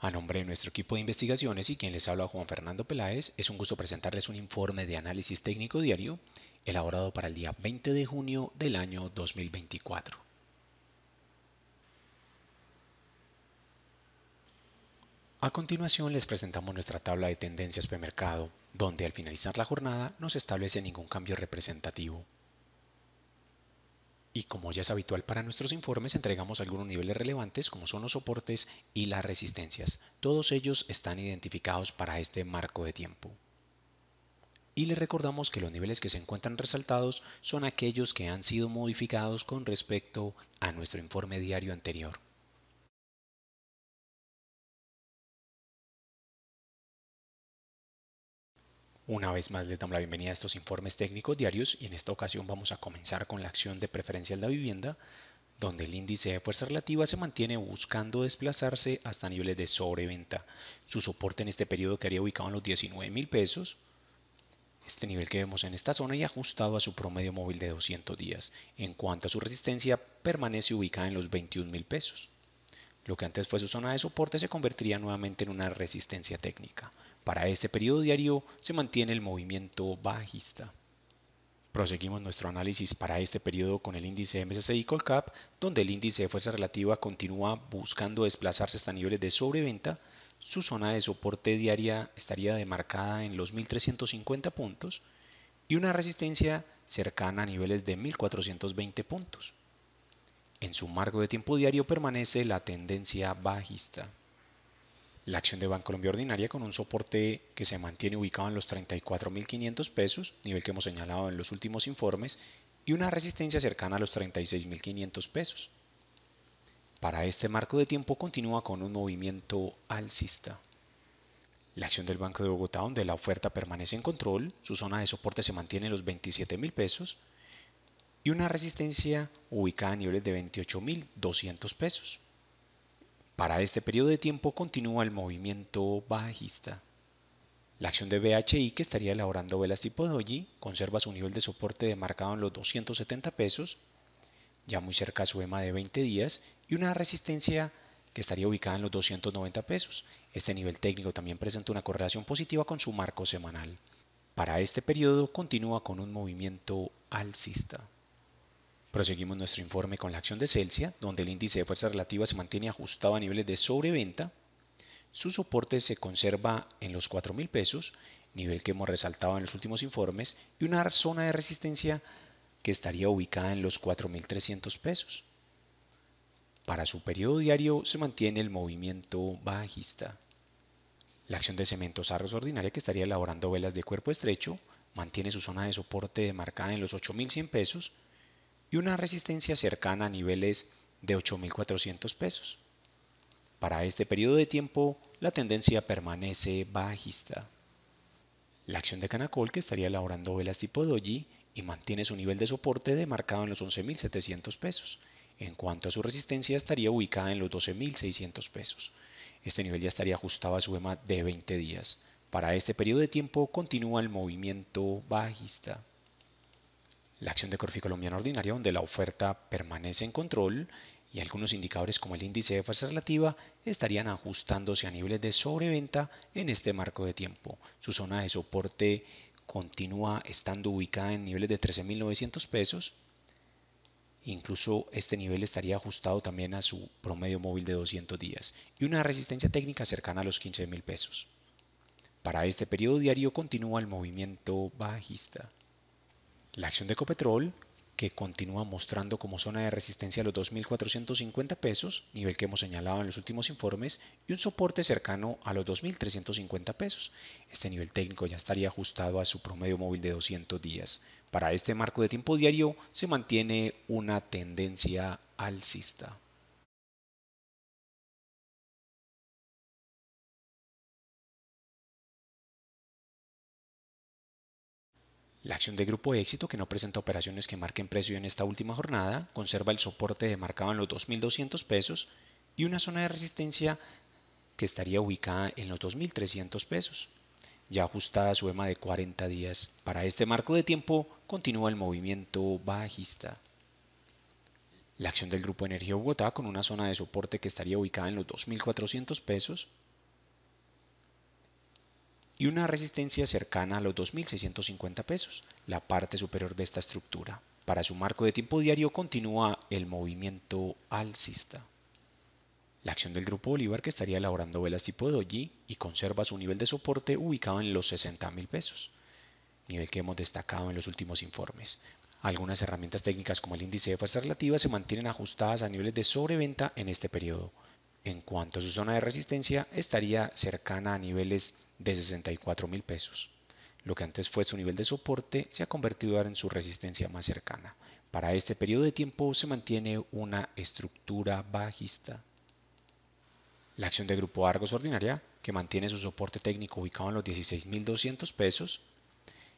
A nombre de nuestro equipo de investigaciones y quien les habla Juan Fernando Peláez, es un gusto presentarles un informe de análisis técnico diario elaborado para el día 20 de junio del año 2024. A continuación les presentamos nuestra tabla de tendencias mercado, donde al finalizar la jornada no se establece ningún cambio representativo. Y como ya es habitual para nuestros informes, entregamos algunos niveles relevantes como son los soportes y las resistencias. Todos ellos están identificados para este marco de tiempo. Y le recordamos que los niveles que se encuentran resaltados son aquellos que han sido modificados con respecto a nuestro informe diario anterior. Una vez más les damos la bienvenida a estos informes técnicos diarios y en esta ocasión vamos a comenzar con la acción de Preferencia de la vivienda, donde el índice de fuerza relativa se mantiene buscando desplazarse hasta niveles de sobreventa. Su soporte en este periodo quedaría ubicado en los 19 mil pesos, este nivel que vemos en esta zona y ajustado a su promedio móvil de 200 días. En cuanto a su resistencia, permanece ubicada en los 21 mil pesos. Lo que antes fue su zona de soporte se convertiría nuevamente en una resistencia técnica. Para este periodo diario se mantiene el movimiento bajista. Proseguimos nuestro análisis para este periodo con el índice MSCI Colcap, donde el índice de fuerza relativa continúa buscando desplazarse hasta niveles de sobreventa. Su zona de soporte diaria estaría demarcada en los 1350 puntos y una resistencia cercana a niveles de 1420 puntos. En su marco de tiempo diario permanece la tendencia bajista. La acción de Bancolombia ordinaria con un soporte que se mantiene ubicado en los 34.500 pesos, nivel que hemos señalado en los últimos informes, y una resistencia cercana a los 36.500 pesos. Para este marco de tiempo continúa con un movimiento alcista. La acción del Banco de Bogotá, donde la oferta permanece en control, su zona de soporte se mantiene en los 27.000 pesos, y una resistencia ubicada a niveles de 28.200 pesos. Para este periodo de tiempo continúa el movimiento bajista. La acción de BHI que estaría elaborando velas tipo doji conserva su nivel de soporte demarcado en los 270 pesos, ya muy cerca a su EMA de 20 días, y una resistencia que estaría ubicada en los 290 pesos. Este nivel técnico también presenta una correlación positiva con su marco semanal. Para este periodo continúa con un movimiento alcista. Proseguimos nuestro informe con la acción de Celsia, donde el índice de fuerza relativa se mantiene ajustado a niveles de sobreventa. Su soporte se conserva en los $4,000, pesos, nivel que hemos resaltado en los últimos informes, y una zona de resistencia que estaría ubicada en los 4.300 pesos. Para su periodo diario se mantiene el movimiento bajista. La acción de cementos arroz ordinaria que estaría elaborando velas de cuerpo estrecho mantiene su zona de soporte marcada en los 8.100 pesos, y una resistencia cercana a niveles de 8.400 pesos. Para este periodo de tiempo, la tendencia permanece bajista. La acción de Canacol, que estaría elaborando velas tipo doji y mantiene su nivel de soporte demarcado en los 11.700 pesos. En cuanto a su resistencia, estaría ubicada en los 12.600 pesos. Este nivel ya estaría ajustado a su EMA de 20 días. Para este periodo de tiempo continúa el movimiento bajista. La acción de Corfi colombiana Ordinaria, donde la oferta permanece en control y algunos indicadores como el índice de fuerza relativa estarían ajustándose a niveles de sobreventa en este marco de tiempo. Su zona de soporte continúa estando ubicada en niveles de 13.900 pesos. Incluso este nivel estaría ajustado también a su promedio móvil de 200 días y una resistencia técnica cercana a los 15.000 pesos. Para este periodo diario continúa el movimiento bajista. La acción de Copetrol, que continúa mostrando como zona de resistencia los 2.450 pesos, nivel que hemos señalado en los últimos informes, y un soporte cercano a los 2.350 pesos. Este nivel técnico ya estaría ajustado a su promedio móvil de 200 días. Para este marco de tiempo diario se mantiene una tendencia alcista. La acción del grupo éxito, que no presenta operaciones que marquen precio en esta última jornada, conserva el soporte marcado en los 2.200 pesos y una zona de resistencia que estaría ubicada en los 2.300 pesos. Ya ajustada su EMA de 40 días, para este marco de tiempo continúa el movimiento bajista. La acción del Grupo Energía Bogotá con una zona de soporte que estaría ubicada en los 2.400 pesos y una resistencia cercana a los 2.650 pesos, la parte superior de esta estructura. Para su marco de tiempo diario continúa el movimiento alcista. La acción del Grupo Bolívar que estaría elaborando velas tipo doji y conserva su nivel de soporte ubicado en los 60.000 pesos, nivel que hemos destacado en los últimos informes. Algunas herramientas técnicas como el índice de fuerza relativa se mantienen ajustadas a niveles de sobreventa en este periodo. En cuanto a su zona de resistencia, estaría cercana a niveles de 64 mil pesos. Lo que antes fue su nivel de soporte se ha convertido ahora en su resistencia más cercana. Para este periodo de tiempo se mantiene una estructura bajista. La acción de Grupo Argos Ordinaria, que mantiene su soporte técnico ubicado en los 16.200 pesos,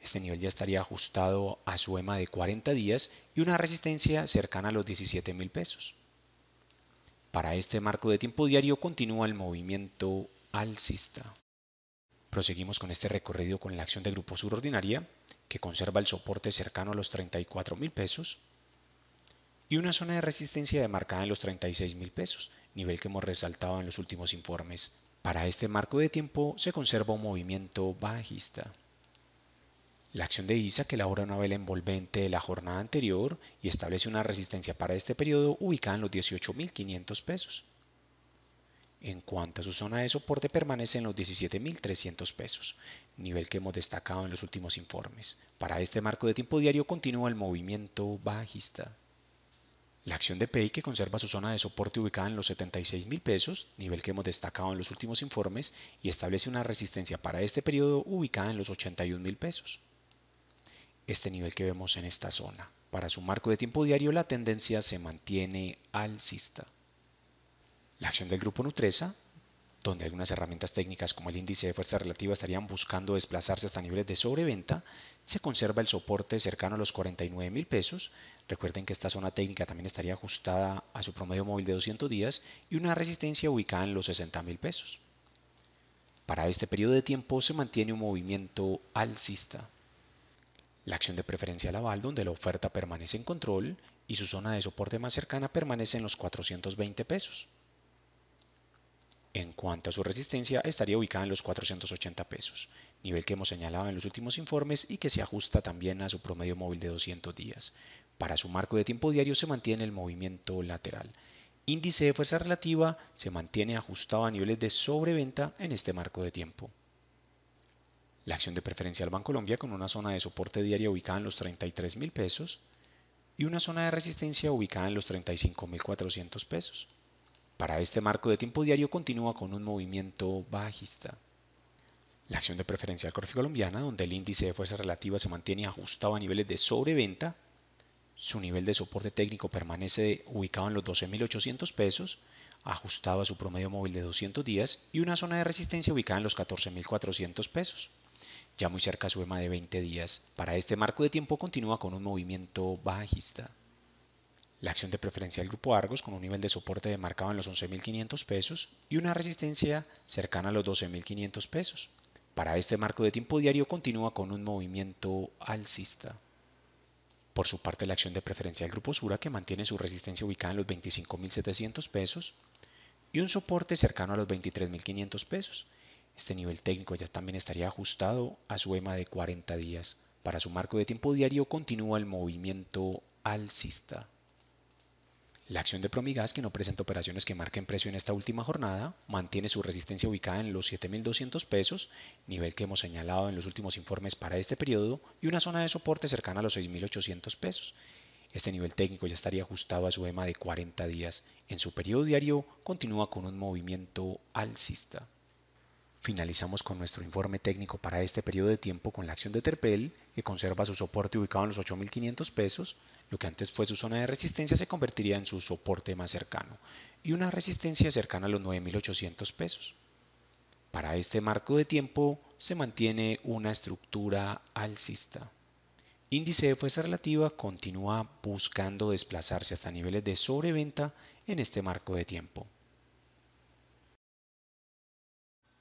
este nivel ya estaría ajustado a su EMA de 40 días y una resistencia cercana a los 17.000 pesos. Para este marco de tiempo diario continúa el movimiento alcista. Proseguimos con este recorrido con la acción de grupo Subordinaria, que conserva el soporte cercano a los 34 mil pesos y una zona de resistencia demarcada en los 36 mil pesos, nivel que hemos resaltado en los últimos informes. Para este marco de tiempo se conserva un movimiento bajista. La acción de ISA que elabora una vela envolvente de la jornada anterior y establece una resistencia para este periodo ubicada en los 18.500 pesos. En cuanto a su zona de soporte permanece en los 17.300 pesos, nivel que hemos destacado en los últimos informes. Para este marco de tiempo diario continúa el movimiento bajista. La acción de PI que conserva su zona de soporte ubicada en los $76,000, pesos, nivel que hemos destacado en los últimos informes, y establece una resistencia para este periodo ubicada en los $81,000. pesos. Este nivel que vemos en esta zona. Para su marco de tiempo diario la tendencia se mantiene alcista. La acción del grupo Nutresa, donde algunas herramientas técnicas como el índice de fuerza relativa estarían buscando desplazarse hasta niveles de sobreventa, se conserva el soporte cercano a los 49 mil pesos. Recuerden que esta zona técnica también estaría ajustada a su promedio móvil de 200 días y una resistencia ubicada en los 60 mil pesos. Para este periodo de tiempo se mantiene un movimiento alcista. La acción de preferencia al donde la oferta permanece en control y su zona de soporte más cercana permanece en los 420 pesos en cuanto a su resistencia, estaría ubicada en los 480 pesos, nivel que hemos señalado en los últimos informes y que se ajusta también a su promedio móvil de 200 días. Para su marco de tiempo diario se mantiene el movimiento lateral. Índice de fuerza relativa se mantiene ajustado a niveles de sobreventa en este marco de tiempo. La acción de Preferencia al Banco Colombia con una zona de soporte diaria ubicada en los 33,000 mil pesos y una zona de resistencia ubicada en los 35,400 pesos. Para este marco de tiempo diario continúa con un movimiento bajista. La acción de Preferencia corfi colombiana, donde el índice de fuerza relativa se mantiene ajustado a niveles de sobreventa, su nivel de soporte técnico permanece ubicado en los 12.800 pesos, ajustado a su promedio móvil de 200 días y una zona de resistencia ubicada en los 14.400 pesos. Ya muy cerca a su EMA de 20 días. Para este marco de tiempo continúa con un movimiento bajista la acción de preferencia del grupo Argos con un nivel de soporte demarcado en los 11.500 pesos y una resistencia cercana a los 12.500 pesos. Para este marco de tiempo diario continúa con un movimiento alcista. Por su parte, la acción de preferencia del grupo Sura, que mantiene su resistencia ubicada en los 25.700 pesos y un soporte cercano a los 23.500 pesos. Este nivel técnico ya también estaría ajustado a su EMA de 40 días. Para su marco de tiempo diario continúa el movimiento alcista. La acción de Promigas, que no presenta operaciones que marquen precio en esta última jornada, mantiene su resistencia ubicada en los 7.200 pesos, nivel que hemos señalado en los últimos informes para este periodo, y una zona de soporte cercana a los 6.800 pesos. Este nivel técnico ya estaría ajustado a su EMA de 40 días. En su periodo diario continúa con un movimiento alcista. Finalizamos con nuestro informe técnico para este periodo de tiempo con la acción de Terpel, que conserva su soporte ubicado en los 8.500 pesos, lo que antes fue su zona de resistencia se convertiría en su soporte más cercano, y una resistencia cercana a los 9.800 pesos. Para este marco de tiempo se mantiene una estructura alcista. Índice de fuerza relativa continúa buscando desplazarse hasta niveles de sobreventa en este marco de tiempo.